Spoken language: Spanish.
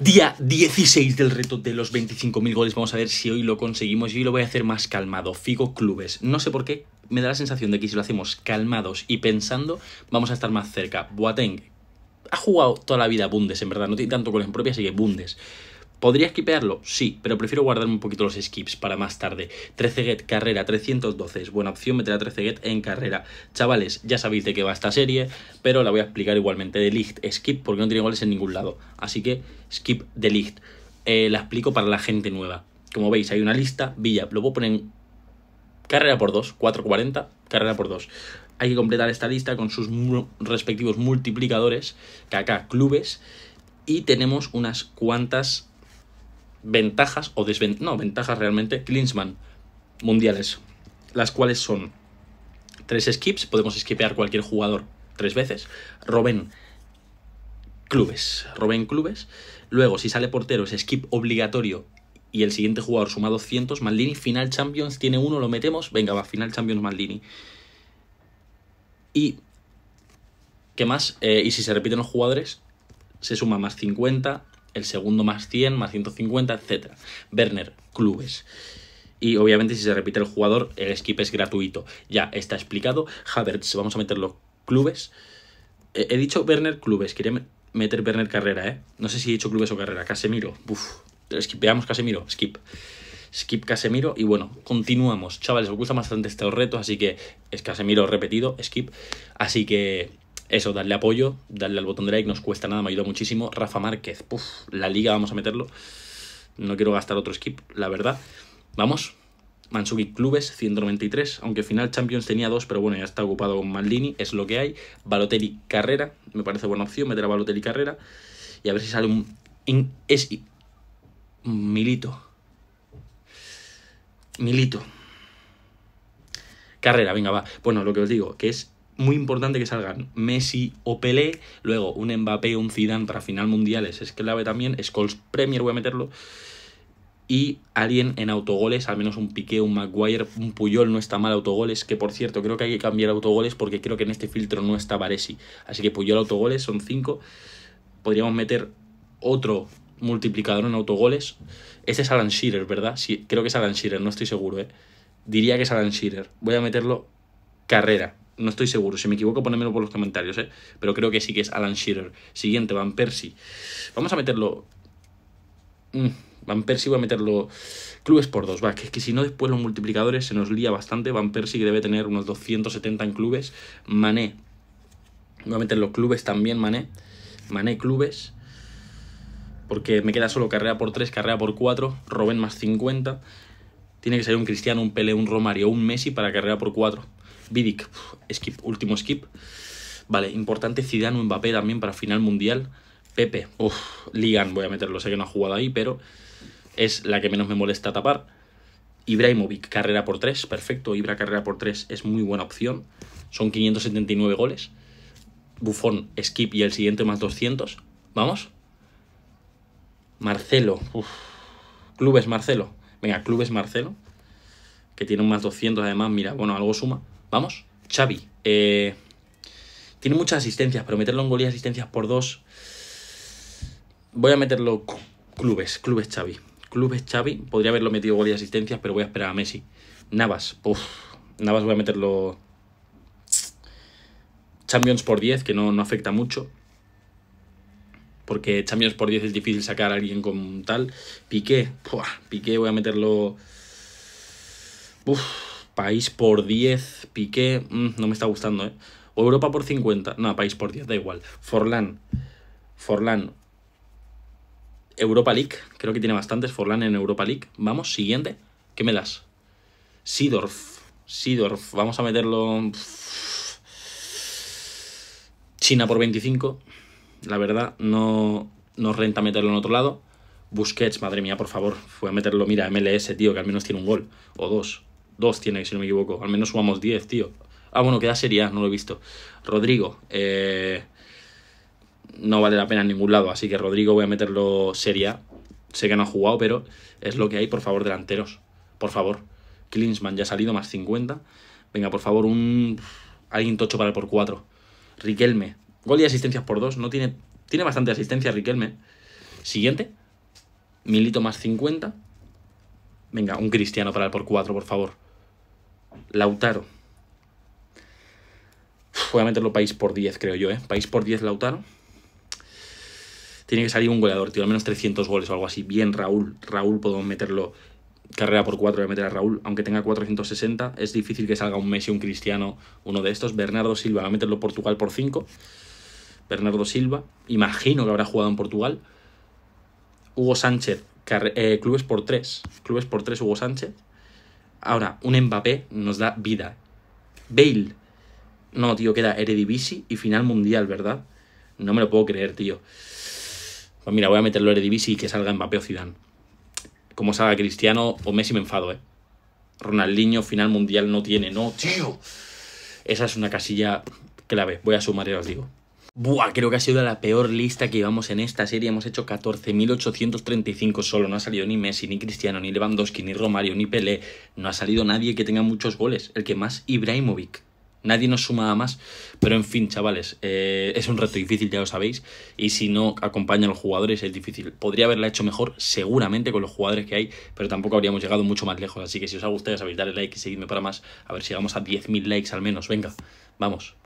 Día 16 del reto de los 25.000 goles. Vamos a ver si hoy lo conseguimos. yo hoy lo voy a hacer más calmado. Figo Clubes. No sé por qué. Me da la sensación de que si lo hacemos calmados y pensando, vamos a estar más cerca. Boateng ha jugado toda la vida Bundes, en verdad. No tiene tanto goles en propia, así que Bundes. ¿Podría skipearlo? Sí, pero prefiero guardarme un poquito los skips para más tarde. 13 get, carrera 312 es buena opción meter a 13 get en carrera. Chavales, ya sabéis de qué va esta serie, pero la voy a explicar igualmente. De Licht, skip, porque no tiene goles en ningún lado. Así que skip de Licht. Eh, la explico para la gente nueva. Como veis, hay una lista, Villa, lo ponen poner carrera por 2, 4.40, carrera por 2 hay que completar esta lista con sus respectivos multiplicadores, que acá clubes, y tenemos unas cuantas ventajas o desventajas, no, ventajas realmente, Klinsmann mundiales, las cuales son tres skips, podemos skipear cualquier jugador tres veces, Roben. clubes, Robén clubes, luego si sale portero es skip obligatorio y el siguiente jugador suma 200, Maldini, final Champions, tiene uno, lo metemos, venga, va, final Champions Maldini. Y, ¿qué más? Eh, y si se repiten los jugadores, se suma más 50, el segundo más 100, más 150, etc. Werner, clubes. Y obviamente si se repite el jugador, el skip es gratuito. Ya está explicado. Havertz, vamos a meter los clubes. He dicho Werner clubes, quería meter Werner carrera, ¿eh? No sé si he dicho clubes o carrera. Casemiro, uff. Veamos Casemiro, skip. Skip Casemiro y bueno, continuamos. Chavales, os gusta bastante este reto, así que es Casemiro repetido, skip. Así que eso, darle apoyo, darle al botón de like, nos cuesta nada, me ayuda muchísimo. Rafa Márquez, puff, la liga, vamos a meterlo. No quiero gastar otro skip, la verdad. Vamos. Mansuki Clubes, 193, aunque final Champions tenía dos, pero bueno, ya está ocupado con Maldini, es lo que hay. Balotelli Carrera, me parece buena opción, meter a Balotelli Carrera. Y a ver si sale un... es... Milito. Milito. Carrera, venga, va. Bueno, lo que os digo, que es muy importante que salgan Messi o Pelé, luego un Mbappé un Zidane para final mundiales es clave también, Scholes Premier voy a meterlo, y alguien en autogoles, al menos un Piqué, un Maguire, un Puyol no está mal autogoles, que por cierto creo que hay que cambiar autogoles porque creo que en este filtro no está Baresi, así que Puyol autogoles son 5, podríamos meter otro multiplicador en autogoles, este es Alan Shearer, ¿verdad? Sí, creo que es Alan Shearer, no estoy seguro, ¿eh? Diría que es Alan Shearer. Voy a meterlo carrera no estoy seguro, si me equivoco ponémelo por los comentarios, ¿eh? pero creo que sí que es Alan Shearer. Siguiente, Van Persie. Vamos a meterlo... Mm, Van Persie voy a meterlo... Clubes por dos, va, que si no después los multiplicadores se nos lía bastante. Van Persie que debe tener unos 270 en clubes. Mané. Voy a meter los clubes también, Mané. Mané clubes. Porque me queda solo carrera por tres, carrera por cuatro Robén más 50. Tiene que ser un Cristiano, un Pele, un Romario, un Messi para carrera por cuatro Vidic, skip, último skip. Vale, importante Zidane o Mbappé también para final mundial. Pepe, uff, Ligan, voy a meterlo, sé que no ha jugado ahí, pero es la que menos me molesta tapar. Ibrahimovic, carrera por 3, perfecto. Ibra, carrera por 3, es muy buena opción. Son 579 goles. Buffon, Skip y el siguiente más 200. Vamos. Marcelo, uff. Clubes Marcelo. Venga, Clubes Marcelo. Que tiene un más 200 además, mira, bueno, algo suma. Vamos, Xavi. Eh, tiene muchas asistencias, pero meterlo en gol y asistencias por dos. Voy a meterlo clubes, clubes Xavi. Clubes Xavi. Podría haberlo metido gol y asistencias, pero voy a esperar a Messi. Navas, uff. Navas voy a meterlo. Champions por 10, que no, afecta mucho. Porque Champions por 10 es difícil sacar a alguien con tal. Piqué, Piqué voy a meterlo. Uff País por 10, Piqué, mm, no me está gustando, ¿eh? O Europa por 50, no, País por 10, da igual. Forlan Forlan Europa League, creo que tiene bastantes Forlán en Europa League. Vamos, siguiente, ¿qué me das? Sidorf, Sidorf, vamos a meterlo... China por 25, la verdad, no No renta meterlo en otro lado. Busquets, madre mía, por favor, Voy a meterlo, mira, MLS, tío, que al menos tiene un gol, o dos dos tiene, si no me equivoco. Al menos sumamos 10, tío. Ah, bueno, queda sería, no lo he visto. Rodrigo, eh, no vale la pena en ningún lado, así que Rodrigo voy a meterlo seria. Sé que no ha jugado, pero es lo que hay, por favor, delanteros. Por favor. Klinsman ya ha salido, más 50. Venga, por favor, un. Alguien tocho para el por 4. Riquelme. Gol y asistencias por 2. No tiene. Tiene bastante asistencia Riquelme. Siguiente. Milito más 50. Venga, un cristiano para el por 4, por favor. Lautaro. Voy a meterlo país por 10, creo yo, ¿eh? País por 10, Lautaro. Tiene que salir un goleador, tío, al menos 300 goles o algo así. Bien, Raúl. Raúl podemos meterlo carrera por 4 a meter a Raúl, aunque tenga 460, es difícil que salga un Messi, un Cristiano, uno de estos. Bernardo Silva va a meterlo Portugal por 5. Bernardo Silva, imagino que habrá jugado en Portugal. Hugo Sánchez, eh, clubes por 3. Clubes por 3, Hugo Sánchez. Ahora, un Mbappé nos da vida. Bale. No, tío, queda Eredivisie y final mundial, ¿verdad? No me lo puedo creer, tío. Pues mira, voy a meterlo Eredivisie y que salga Mbappé o Zidane. Como salga Cristiano o Messi me enfado, ¿eh? Ronaldinho final mundial no tiene, no, tío. Esa es una casilla clave. Voy a sumar y os digo. Buah, creo que ha sido la peor lista que llevamos en esta serie. Hemos hecho 14.835 solo. No ha salido ni Messi, ni Cristiano, ni Lewandowski, ni Romario, ni Pelé. No ha salido nadie que tenga muchos goles. El que más, Ibrahimovic. Nadie nos suma a más. Pero en fin, chavales, eh, es un reto difícil, ya lo sabéis. Y si no acompañan los jugadores, es difícil. Podría haberla hecho mejor, seguramente, con los jugadores que hay, pero tampoco habríamos llegado mucho más lejos. Así que si os ha gustado, ya sabéis, darle like y seguidme para más. A ver si llegamos a 10.000 likes al menos. Venga, vamos.